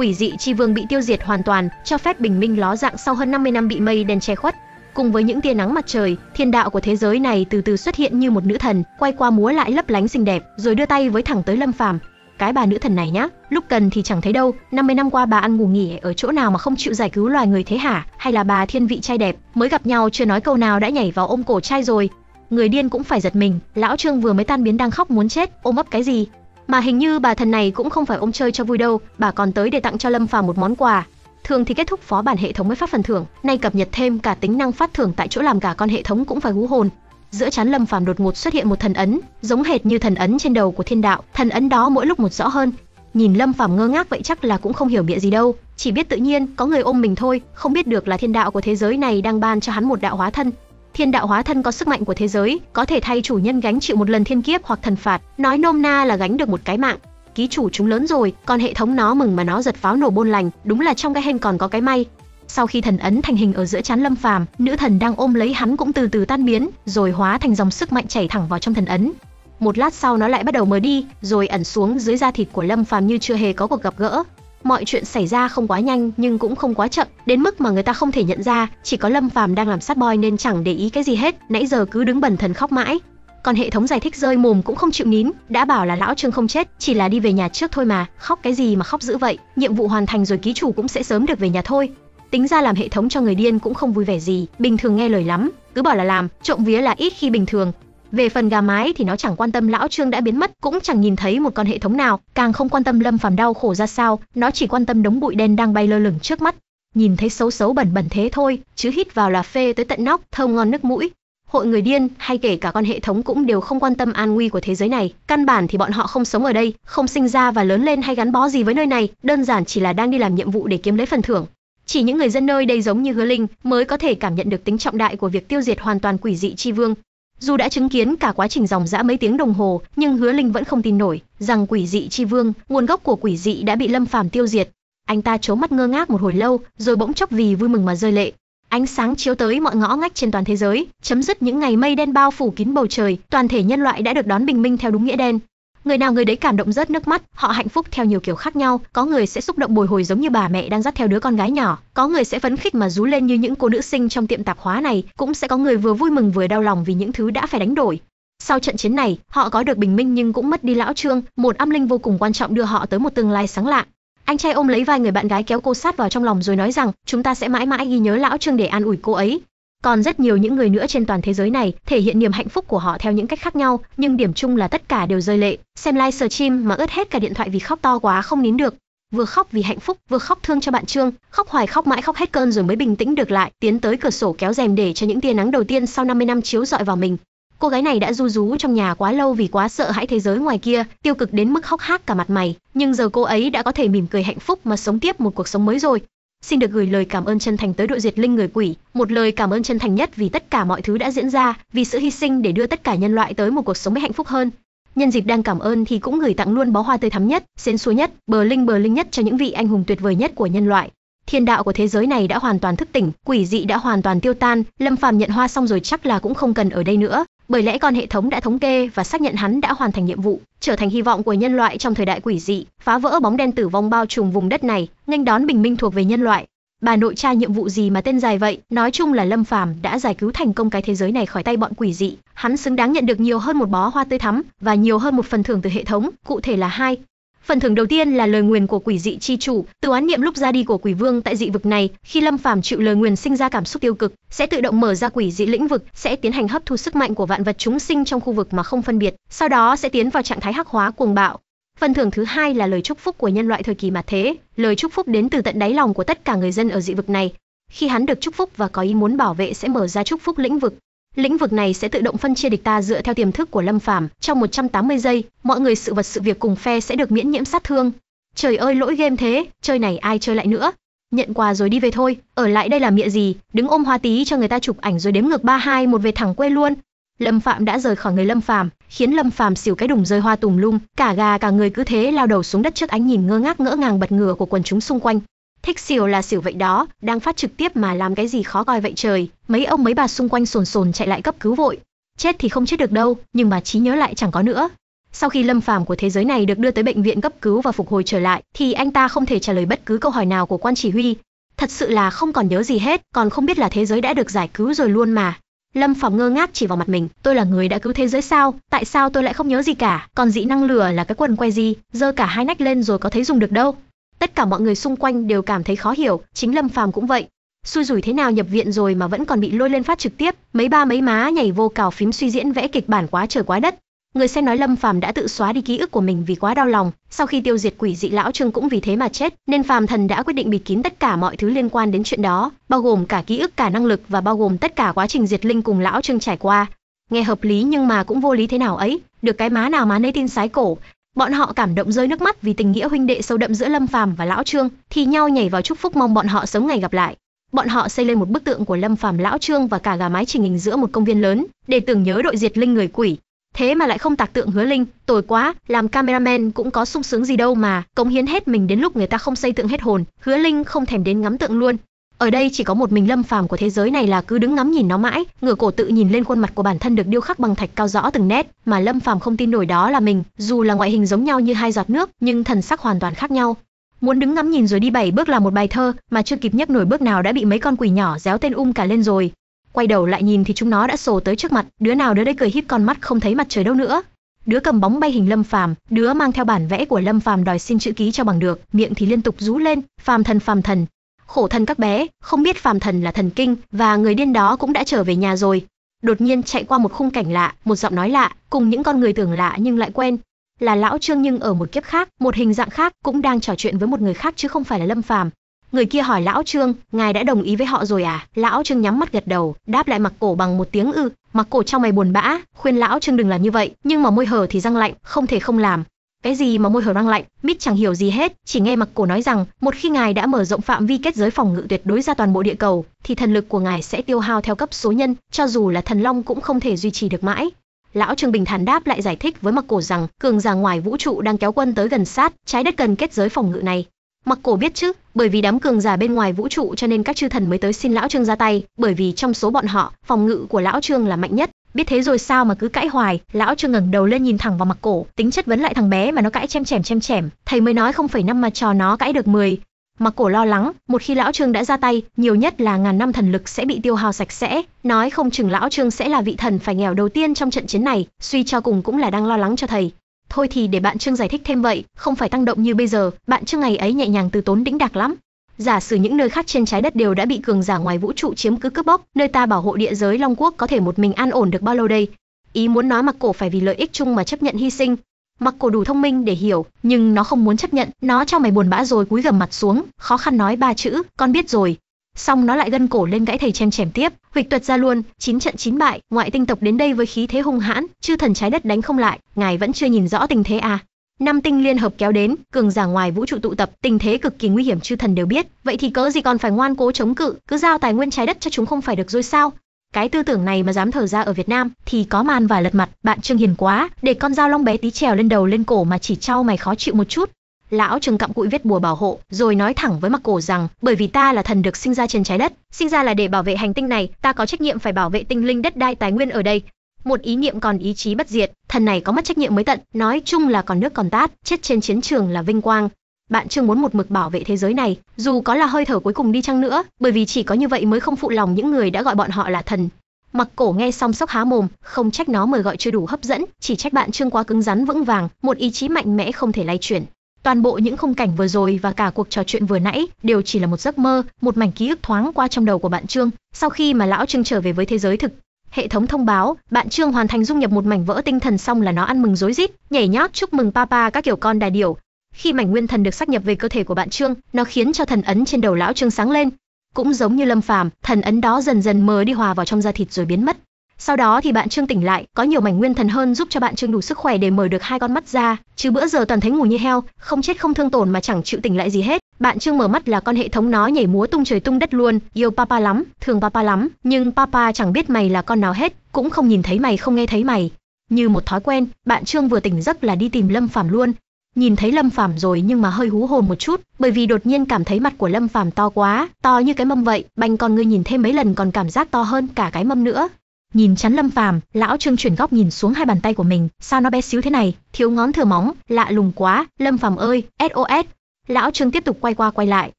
quỷ dị chi vương bị tiêu diệt hoàn toàn, cho phép bình minh ló dạng sau hơn 50 năm bị mây đen che khuất. Cùng với những tia nắng mặt trời, thiên đạo của thế giới này từ từ xuất hiện như một nữ thần, quay qua múa lại lấp lánh xinh đẹp, rồi đưa tay với thẳng tới Lâm Phàm. Cái bà nữ thần này nhá, lúc cần thì chẳng thấy đâu, 50 năm qua bà ăn ngủ nghỉ ở chỗ nào mà không chịu giải cứu loài người thế hả? Hay là bà thiên vị trai đẹp, mới gặp nhau chưa nói câu nào đã nhảy vào ôm cổ trai rồi, người điên cũng phải giật mình lão trương vừa mới tan biến đang khóc muốn chết ôm ấp cái gì mà hình như bà thần này cũng không phải ôm chơi cho vui đâu, bà còn tới để tặng cho Lâm Phàm một món quà. Thường thì kết thúc phó bản hệ thống mới phát phần thưởng, nay cập nhật thêm cả tính năng phát thưởng tại chỗ làm cả con hệ thống cũng phải hú hồn. Giữa chán Lâm Phàm đột ngột xuất hiện một thần ấn, giống hệt như thần ấn trên đầu của Thiên Đạo, thần ấn đó mỗi lúc một rõ hơn. Nhìn Lâm Phàm ngơ ngác vậy chắc là cũng không hiểu bịa gì đâu, chỉ biết tự nhiên có người ôm mình thôi, không biết được là Thiên Đạo của thế giới này đang ban cho hắn một đạo hóa thân, Thiên đạo hóa thân có sức mạnh của thế giới, có thể thay chủ nhân gánh chịu một lần thiên kiếp hoặc thần phạt, nói nôm na là gánh được một cái mạng. Ký chủ chúng lớn rồi, còn hệ thống nó mừng mà nó giật pháo nổ bôn lành, đúng là trong cái hen còn có cái may. Sau khi thần ấn thành hình ở giữa chán Lâm Phàm, nữ thần đang ôm lấy hắn cũng từ từ tan biến, rồi hóa thành dòng sức mạnh chảy thẳng vào trong thần ấn. Một lát sau nó lại bắt đầu mờ đi, rồi ẩn xuống dưới da thịt của Lâm Phàm như chưa hề có cuộc gặp gỡ. Mọi chuyện xảy ra không quá nhanh nhưng cũng không quá chậm, đến mức mà người ta không thể nhận ra, chỉ có Lâm Phàm đang làm sát boy nên chẳng để ý cái gì hết, nãy giờ cứ đứng bần thần khóc mãi. Còn hệ thống giải thích rơi mồm cũng không chịu nín, đã bảo là lão Trương không chết, chỉ là đi về nhà trước thôi mà, khóc cái gì mà khóc dữ vậy, nhiệm vụ hoàn thành rồi ký chủ cũng sẽ sớm được về nhà thôi. Tính ra làm hệ thống cho người điên cũng không vui vẻ gì, bình thường nghe lời lắm, cứ bảo là làm, trộm vía là ít khi bình thường, về phần gà mái thì nó chẳng quan tâm lão Trương đã biến mất, cũng chẳng nhìn thấy một con hệ thống nào, càng không quan tâm Lâm Phàm đau khổ ra sao, nó chỉ quan tâm đống bụi đen đang bay lơ lửng trước mắt. Nhìn thấy xấu xấu bẩn bẩn thế thôi, chứ hít vào là phê tới tận nóc, thơm ngon nước mũi. Hội người điên hay kể cả con hệ thống cũng đều không quan tâm an nguy của thế giới này, căn bản thì bọn họ không sống ở đây, không sinh ra và lớn lên hay gắn bó gì với nơi này, đơn giản chỉ là đang đi làm nhiệm vụ để kiếm lấy phần thưởng, chỉ những người dân nơi đây giống như hứa linh mới có thể cảm nhận được tính trọng đại của việc tiêu diệt hoàn toàn quỷ dị chi vương dù đã chứng kiến cả quá trình dòng dã mấy tiếng đồng hồ, nhưng Hứa Linh vẫn không tin nổi rằng quỷ dị chi vương, nguồn gốc của quỷ dị đã bị Lâm Phàm tiêu diệt. Anh ta chố mắt ngơ ngác một hồi lâu, rồi bỗng chốc vì vui mừng mà rơi lệ. Ánh sáng chiếu tới mọi ngõ ngách trên toàn thế giới, chấm dứt những ngày mây đen bao phủ kín bầu trời, toàn thể nhân loại đã được đón bình minh theo đúng nghĩa đen. Người nào người đấy cảm động rớt nước mắt, họ hạnh phúc theo nhiều kiểu khác nhau, có người sẽ xúc động bồi hồi giống như bà mẹ đang dắt theo đứa con gái nhỏ, có người sẽ phấn khích mà rú lên như những cô nữ sinh trong tiệm tạp hóa này, cũng sẽ có người vừa vui mừng vừa đau lòng vì những thứ đã phải đánh đổi. Sau trận chiến này, họ có được bình minh nhưng cũng mất đi lão Trương, một âm linh vô cùng quan trọng đưa họ tới một tương lai sáng lạng. Anh trai ôm lấy vai người bạn gái kéo cô sát vào trong lòng rồi nói rằng, chúng ta sẽ mãi mãi ghi nhớ lão Trương để an ủi cô ấy, còn rất nhiều những người nữa trên toàn thế giới này thể hiện niềm hạnh phúc của họ theo những cách khác nhau, nhưng điểm chung là tất cả đều rơi lệ. Xem live stream mà ướt hết cả điện thoại vì khóc to quá không nín được. Vừa khóc vì hạnh phúc, vừa khóc thương cho bạn Trương, khóc hoài khóc mãi khóc hết cơn rồi mới bình tĩnh được lại, tiến tới cửa sổ kéo rèm để cho những tia nắng đầu tiên sau 50 năm chiếu rọi vào mình. Cô gái này đã du rú trong nhà quá lâu vì quá sợ hãi thế giới ngoài kia, tiêu cực đến mức khóc hát cả mặt mày, nhưng giờ cô ấy đã có thể mỉm cười hạnh phúc mà sống tiếp một cuộc sống mới rồi xin được gửi lời cảm ơn chân thành tới đội diệt linh người quỷ, một lời cảm ơn chân thành nhất vì tất cả mọi thứ đã diễn ra, vì sự hy sinh để đưa tất cả nhân loại tới một cuộc sống hạnh phúc hơn. Nhân dịp đang cảm ơn thì cũng gửi tặng luôn bó hoa tươi thắm nhất, xến xúa nhất, bờ linh bờ linh nhất cho những vị anh hùng tuyệt vời nhất của nhân loại. Thiên đạo của thế giới này đã hoàn toàn thức tỉnh, quỷ dị đã hoàn toàn tiêu tan, Lâm Phàm nhận hoa xong rồi chắc là cũng không cần ở đây nữa, bởi lẽ còn hệ thống đã thống kê và xác nhận hắn đã hoàn thành nhiệm vụ, trở thành hy vọng của nhân loại trong thời đại quỷ dị, phá vỡ bóng đen tử vong bao trùm vùng đất này, nghênh đón bình minh thuộc về nhân loại. Bà nội trai nhiệm vụ gì mà tên dài vậy, nói chung là Lâm Phàm đã giải cứu thành công cái thế giới này khỏi tay bọn quỷ dị, hắn xứng đáng nhận được nhiều hơn một bó hoa tươi thắm và nhiều hơn một phần thưởng từ hệ thống, cụ thể là hai, Phần thưởng đầu tiên là lời nguyền của quỷ dị chi chủ, từ oán niệm lúc ra đi của quỷ vương tại dị vực này, khi Lâm Phàm chịu lời nguyền sinh ra cảm xúc tiêu cực, sẽ tự động mở ra quỷ dị lĩnh vực, sẽ tiến hành hấp thu sức mạnh của vạn vật chúng sinh trong khu vực mà không phân biệt, sau đó sẽ tiến vào trạng thái hắc hóa cuồng bạo. Phần thưởng thứ hai là lời chúc phúc của nhân loại thời kỳ mà thế, lời chúc phúc đến từ tận đáy lòng của tất cả người dân ở dị vực này. Khi hắn được chúc phúc và có ý muốn bảo vệ sẽ mở ra chúc phúc lĩnh vực, Lĩnh vực này sẽ tự động phân chia địch ta dựa theo tiềm thức của Lâm Phàm, trong 180 giây, mọi người sự vật sự việc cùng phe sẽ được miễn nhiễm sát thương. Trời ơi lỗi game thế, chơi này ai chơi lại nữa. Nhận quà rồi đi về thôi, ở lại đây làm mẹ gì, đứng ôm hoa tí cho người ta chụp ảnh rồi đếm ngược 3 2 1 về thẳng quê luôn. Lâm Phạm đã rời khỏi người Lâm Phàm, khiến Lâm Phàm xỉu cái đùng rơi hoa tùm lum, cả gà cả người cứ thế lao đầu xuống đất trước ánh nhìn ngơ ngác ngỡ ngàng bật ngửa của quần chúng xung quanh. Thích xỉu là xỉu vậy đó, đang phát trực tiếp mà làm cái gì khó coi vậy trời. Mấy ông mấy bà xung quanh sồn sồn chạy lại cấp cứu vội. Chết thì không chết được đâu, nhưng mà trí nhớ lại chẳng có nữa. Sau khi Lâm Phàm của thế giới này được đưa tới bệnh viện cấp cứu và phục hồi trở lại, thì anh ta không thể trả lời bất cứ câu hỏi nào của quan chỉ huy. Thật sự là không còn nhớ gì hết, còn không biết là thế giới đã được giải cứu rồi luôn mà. Lâm Phàm ngơ ngác chỉ vào mặt mình, tôi là người đã cứu thế giới sao, tại sao tôi lại không nhớ gì cả, còn dị năng lửa là cái quần que gì, giơ cả hai nách lên rồi có thấy dùng được đâu. Tất cả mọi người xung quanh đều cảm thấy khó hiểu, chính Lâm Phàm cũng vậy. Xui rủi thế nào nhập viện rồi mà vẫn còn bị lôi lên phát trực tiếp, mấy ba mấy má nhảy vô cào phím suy diễn vẽ kịch bản quá trời quá đất. Người xem nói Lâm Phàm đã tự xóa đi ký ức của mình vì quá đau lòng, sau khi tiêu diệt quỷ dị lão Trương cũng vì thế mà chết, nên Phàm Thần đã quyết định bịt kín tất cả mọi thứ liên quan đến chuyện đó, bao gồm cả ký ức cả năng lực và bao gồm tất cả quá trình diệt linh cùng lão Trương trải qua. Nghe hợp lý nhưng mà cũng vô lý thế nào ấy, được cái má nào má nấy tin sái cổ, bọn họ cảm động rơi nước mắt vì tình nghĩa huynh đệ sâu đậm giữa Lâm Phàm và lão Trương, thì nhau nhảy vào chúc phúc mong bọn họ sớm ngày gặp lại. Bọn họ xây lên một bức tượng của Lâm Phàm lão Trương và cả gà mái trình hình giữa một công viên lớn, để tưởng nhớ đội diệt linh người quỷ. Thế mà lại không tạc tượng Hứa Linh, tồi quá, làm cameraman cũng có sung sướng gì đâu mà, cống hiến hết mình đến lúc người ta không xây tượng hết hồn, Hứa Linh không thèm đến ngắm tượng luôn, ở đây chỉ có một mình Lâm Phàm của thế giới này là cứ đứng ngắm nhìn nó mãi, ngửa cổ tự nhìn lên khuôn mặt của bản thân được điêu khắc bằng thạch cao rõ từng nét, mà Lâm Phàm không tin nổi đó là mình, dù là ngoại hình giống nhau như hai giọt nước, nhưng thần sắc hoàn toàn khác nhau. Muốn đứng ngắm nhìn rồi đi bảy bước là một bài thơ, mà chưa kịp nhấc nổi bước nào đã bị mấy con quỷ nhỏ réo tên um cả lên rồi. Quay đầu lại nhìn thì chúng nó đã sổ tới trước mặt, đứa nào đứa đấy cười híp con mắt không thấy mặt trời đâu nữa đứa cầm bóng bay hình lâm phàm đứa mang theo bản vẽ của lâm phàm đòi xin chữ ký cho bằng được miệng thì liên tục rú lên phàm thần phàm thần khổ thân các bé, không biết phàm thần là thần kinh và người điên đó cũng đã trở về nhà rồi. Đột nhiên chạy qua một khung cảnh lạ, một giọng nói lạ, cùng những con người tưởng lạ nhưng lại quen. Là lão Trương nhưng ở một kiếp khác, một hình dạng khác, cũng đang trò chuyện với một người khác chứ không phải là Lâm Phàm. Người kia hỏi lão Trương, ngài đã đồng ý với họ rồi à? Lão Trương nhắm mắt gật đầu, đáp lại mặc cổ bằng một tiếng ư. Mặc cổ trong mày buồn bã, khuyên lão Trương đừng làm như vậy, nhưng mà môi hở thì răng lạnh, không thể không làm. Cái gì mà môi hở răng lạnh, Mít chẳng hiểu gì hết, chỉ nghe mặc cổ nói rằng, một khi ngài đã mở rộng phạm vi kết giới phòng ngự tuyệt đối ra toàn bộ địa cầu, thì thần lực của ngài sẽ tiêu hao theo cấp số nhân, cho dù là thần long cũng không thể duy trì được mãi. Lão Trương Bình thản đáp lại giải thích với Mặc Cổ rằng, cường giả ngoài vũ trụ đang kéo quân tới gần sát, trái đất cần kết giới phòng ngự này. Mặc Cổ biết chứ, bởi vì đám cường giả bên ngoài vũ trụ cho nên các chư thần mới tới xin lão Trương ra tay, bởi vì trong số bọn họ, phòng ngự của lão Trương là mạnh nhất biết thế rồi sao mà cứ cãi hoài lão chưa ngẩng đầu lên nhìn thẳng vào mặt cổ tính chất vấn lại thằng bé mà nó cãi chem chèm chem chèm thầy mới nói không phải năm mà trò nó cãi được 10. Mặc cổ lo lắng, một khi lão Trương đã ra tay, nhiều nhất là ngàn năm thần lực sẽ bị tiêu hao sạch sẽ, nói không chừng lão Trương sẽ là vị thần phải nghèo đầu tiên trong trận chiến này, suy cho cùng cũng là đang lo lắng cho thầy. Thôi thì để bạn Trương giải thích thêm vậy, không phải tăng động như bây giờ, bạn Trương ngày ấy nhẹ nhàng từ tốn đĩnh đạc lắm, giả sử những nơi khác trên trái đất đều đã bị cường giả ngoài vũ trụ chiếm cứ cướp bóc, nơi ta bảo hộ địa giới Long Quốc có thể một mình an ổn được bao lâu đây? Ý muốn nói mặc cổ phải vì lợi ích chung mà chấp nhận hy sinh. Mặc cổ đủ thông minh để hiểu, nhưng nó không muốn chấp nhận, nó cho mày buồn bã rồi cúi gầm mặt xuống, khó khăn nói ba chữ, con biết rồi. Xong nó lại gân cổ lên gãy thầy chém chèm tiếp, huỵch tuật ra luôn, chín trận chín bại, ngoại tinh tộc đến đây với khí thế hung hãn, chư thần trái đất đánh không lại, ngài vẫn chưa nhìn rõ tình thế à? năm tinh liên hợp kéo đến, cường giả ngoài vũ trụ tụ tập, tình thế cực kỳ nguy hiểm chư thần đều biết, vậy thì cớ gì còn phải ngoan cố chống cự, cứ giao tài nguyên trái đất cho chúng không phải được rồi sao? Cái tư tưởng này mà dám thở ra ở Việt Nam thì có màn và lật mặt, bạn Trương Hiền quá, để con dao long bé tí trèo lên đầu lên cổ mà chỉ trao mày khó chịu một chút. Lão Trừng cặm cụi viết bùa bảo hộ, rồi nói thẳng với Mặc Cổ rằng, bởi vì ta là thần được sinh ra trên trái đất, sinh ra là để bảo vệ hành tinh này, ta có trách nhiệm phải bảo vệ tinh linh đất đai tài nguyên ở đây, một ý niệm còn ý chí bất diệt, thần này có mất trách nhiệm mới tận, nói chung là còn nước còn tát, chết trên chiến trường là vinh quang. Bạn Trương muốn một mực bảo vệ thế giới này, dù có là hơi thở cuối cùng đi chăng nữa, bởi vì chỉ có như vậy mới không phụ lòng những người đã gọi bọn họ là thần. Mặc cổ nghe xong sốc há mồm, không trách nó mời gọi chưa đủ hấp dẫn, chỉ trách bạn Trương quá cứng rắn vững vàng, một ý chí mạnh mẽ không thể lay chuyển. Toàn bộ những khung cảnh vừa rồi và cả cuộc trò chuyện vừa nãy đều chỉ là một giấc mơ, một mảnh ký ức thoáng qua trong đầu của bạn Trương. Sau khi mà lão Trương trở về với thế giới thực, Hệ thống thông báo, bạn Trương hoàn thành dung nhập một mảnh vỡ tinh thần xong là nó ăn mừng rối rít, nhảy nhót chúc mừng papa các kiểu con đà điểu. Khi mảnh nguyên thần được xác nhập về cơ thể của bạn Trương, nó khiến cho thần ấn trên đầu lão Trương sáng lên. Cũng giống như Lâm Phàm, thần ấn đó dần dần mờ đi hòa vào trong da thịt rồi biến mất. Sau đó thì bạn Trương tỉnh lại, có nhiều mảnh nguyên thần hơn giúp cho bạn Trương đủ sức khỏe để mở được hai con mắt ra, chứ bữa giờ toàn thấy ngủ như heo, không chết không thương tổn mà chẳng chịu tỉnh lại gì hết. Bạn chưa mở mắt là con hệ thống nó nhảy múa tung trời tung đất luôn, yêu papa lắm, thương papa lắm, nhưng papa chẳng biết mày là con nào hết, cũng không nhìn thấy mày không nghe thấy mày. Như một thói quen, bạn Trương vừa tỉnh giấc là đi tìm Lâm Phàm luôn. Nhìn thấy Lâm Phàm rồi nhưng mà hơi hú hồn một chút, bởi vì đột nhiên cảm thấy mặt của Lâm Phàm to quá, to như cái mâm vậy, banh con ngươi nhìn thêm mấy lần còn cảm giác to hơn cả cái mâm nữa. Nhìn chắn Lâm Phàm, lão Trương chuyển góc nhìn xuống hai bàn tay của mình, sao nó bé xíu thế này, thiếu ngón thừa móng, lạ lùng quá, Lâm Phàm ơi, SOS, Lão Trương tiếp tục quay qua quay lại,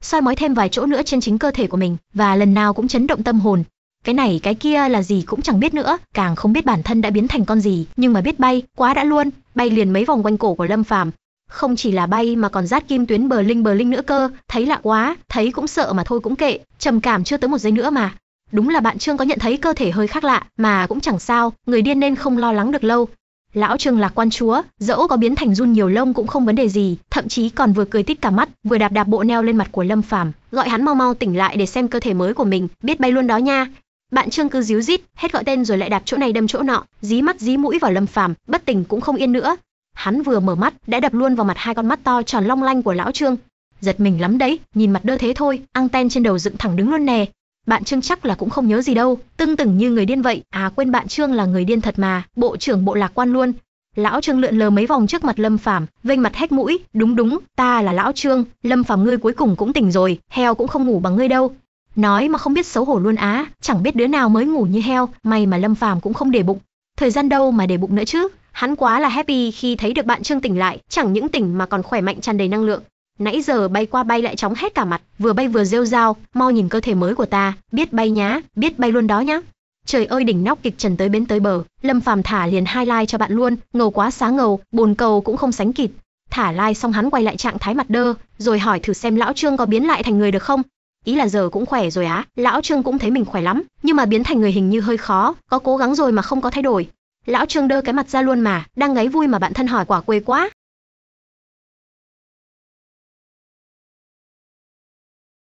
soi mói thêm vài chỗ nữa trên chính cơ thể của mình, và lần nào cũng chấn động tâm hồn. Cái này cái kia là gì cũng chẳng biết nữa, càng không biết bản thân đã biến thành con gì, nhưng mà biết bay, quá đã luôn, bay liền mấy vòng quanh cổ của Lâm Phàm. Không chỉ là bay mà còn rát kim tuyến bờ linh bờ linh nữa cơ, thấy lạ quá, thấy cũng sợ mà thôi cũng kệ, trầm cảm chưa tới một giây nữa mà, Đúng là bạn Trương có nhận thấy cơ thể hơi khác lạ, mà cũng chẳng sao, người điên nên không lo lắng được lâu, Lão Trương là quan chúa, dẫu có biến thành run nhiều lông cũng không vấn đề gì, thậm chí còn vừa cười tít cả mắt, vừa đạp đạp bộ neo lên mặt của Lâm Phàm, gọi hắn mau mau tỉnh lại để xem cơ thể mới của mình, biết bay luôn đó nha. Bạn Trương cứ díu dít, hết gọi tên rồi lại đạp chỗ này đâm chỗ nọ, dí mắt dí mũi vào Lâm Phàm, bất tỉnh cũng không yên nữa. Hắn vừa mở mắt, đã đập luôn vào mặt hai con mắt to tròn long lanh của lão Trương. Giật mình lắm đấy, nhìn mặt đơ thế thôi, ten trên đầu dựng thẳng đứng luôn nè, bạn Trương chắc là cũng không nhớ gì đâu, tưng tửng như người điên vậy, à quên bạn Trương là người điên thật mà, bộ trưởng bộ lạc quan luôn. Lão Trương lượn lờ mấy vòng trước mặt Lâm Phàm, vênh mặt hét mũi, đúng đúng, ta là lão Trương, Lâm Phàm ngươi cuối cùng cũng tỉnh rồi, heo cũng không ngủ bằng ngươi đâu. Nói mà không biết xấu hổ luôn á, chẳng biết đứa nào mới ngủ như heo, may mà Lâm Phàm cũng không để bụng. Thời gian đâu mà để bụng nữa chứ, hắn quá là happy khi thấy được bạn Trương tỉnh lại, chẳng những tỉnh mà còn khỏe mạnh tràn đầy năng lượng, nãy giờ bay qua bay lại chóng hết cả mặt, vừa bay vừa rêu rao, mau nhìn cơ thể mới của ta, biết bay nhá, biết bay luôn đó nhá. Trời ơi đỉnh nóc kịch trần tới bến tới bờ, Lâm Phàm thả liền hai like cho bạn luôn, ngầu quá sáng ngầu, bồn cầu cũng không sánh kịp. Thả like xong hắn quay lại trạng thái mặt đơ, rồi hỏi thử xem lão Trương có biến lại thành người được không. Ý là giờ cũng khỏe rồi á, lão Trương cũng thấy mình khỏe lắm, nhưng mà biến thành người hình như hơi khó, có cố gắng rồi mà không có thay đổi. Lão Trương đơ cái mặt ra luôn mà, đang gáy vui mà bạn thân hỏi quả quê quá,